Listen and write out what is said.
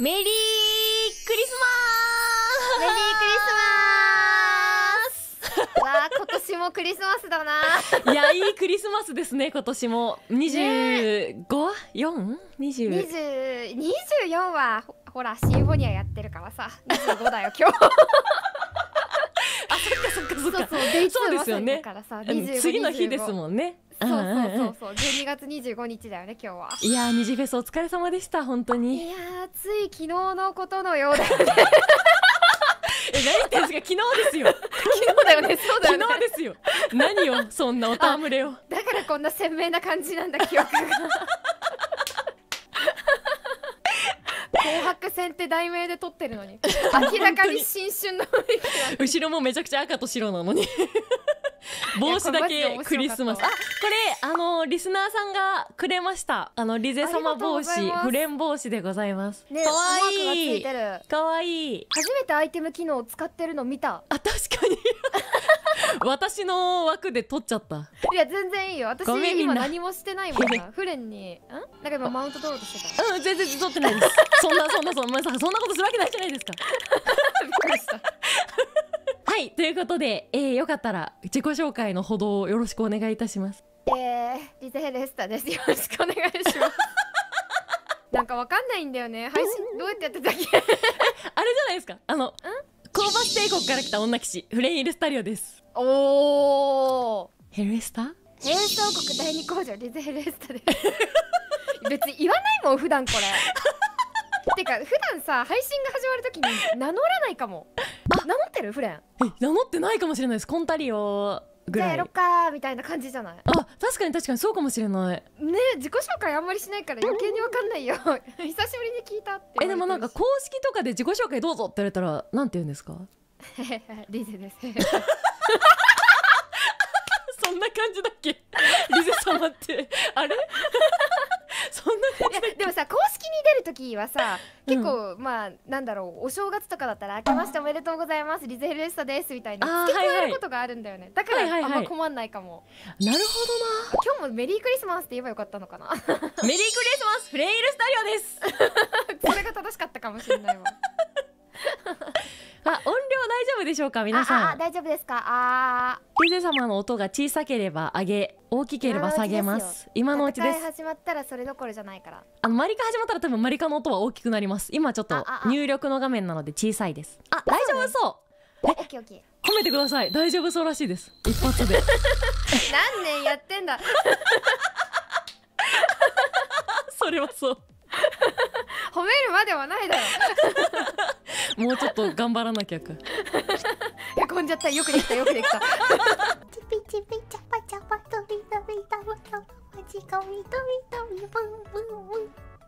メリークリスマスメリークリスマスわ今年もクリスマスだないやいいクリスマスですね今年も 25?4?24 はほらシーフォニアやってるからさ25だよ今日 あそっかそっかそっかそうそうそうですよね次の日ですもんねそうそうそうそう12月25日だよね今日はいや二次フェスお疲れ様でした本当にいやつい昨日のことのようだよね え何言ってんですか昨日ですよ昨日だよねそうだよね昨日ですよ何をそんなお戯れをだからこんな鮮明な感じなんだ記憶が 紅白戦って題名で撮ってるのに明らかに新春の後ろもめちゃくちゃ赤と白なのに 帽子だけクリスマス。あ、これ、あの、リスナーさんがくれました。あの、リゼ様帽子、フレン帽子でございます。ね、かわいい。かわいい。初めてアイテム機能を使ってるの見た。あ、確かに。私の枠で取っちゃったいや全然いいよ私今何もしてないもんフレンにうんだけどマウント取ろうとしてたうん全然取ってないですそんなそんなそんなそんなことするわけないじゃないですか びっくりしたはいということで、えー、よかったら自己紹介のほどよろしくお願いいたしますえー、リゼレスタですよろしくお願いします なんかわかんないんだよね配信どうやってやってたっけ あれじゃないですかあの香ばし帝国から来た女騎士フレイルスタリオですおおヘルスタヘルスタ王国第二工場リゼヘルスタです 別に言わないもん普段これてか普段さ配信が始まるときに名乗らないかもあ名乗ってるフレンえ名乗ってないかもしれないですコンタリオぐらいやろっかみたいな感じじゃないあ確かに確かにそうかもしれないね自己紹介あんまりしないから余計にわかんないよ 久しぶりに聞いたってえでもなんか公式とかで自己紹介どうぞって言われたらなんて言うんですか リゼです そんな感じだっけリゼ様って時はさ結構、うん、まあなんだろうお正月とかだったら「明けましておめでとうございますリゼヘルエスタです」みたいに付け加えることがあるんだよね、だからあんま困んないかも、なるほどな今日もメリークリスマスって言えばよかったのかなメリークリスマスフレイルスタリオです これが正しかったかもしれないわ あオン夫でしょうか皆さんあ大丈夫ですかあ天様の音が小さければ上げ大きければ下げます今のうちです始まったらそれどころじゃないからあのマリカ始まったら多分マリカの音は大きくなります今ちょっと入力の画面なので小さいですあ大丈夫そうえ褒めてください大丈夫そうらしいです一発で 何年やってんだ それはそう 褒めるまではないだろもうちょっと頑張らなきゃか。へこんじゃった。よくできた。よくできた。チピチピチャパチャパび飛び飛ぶ飛ぶ。マジかび飛びブンブン。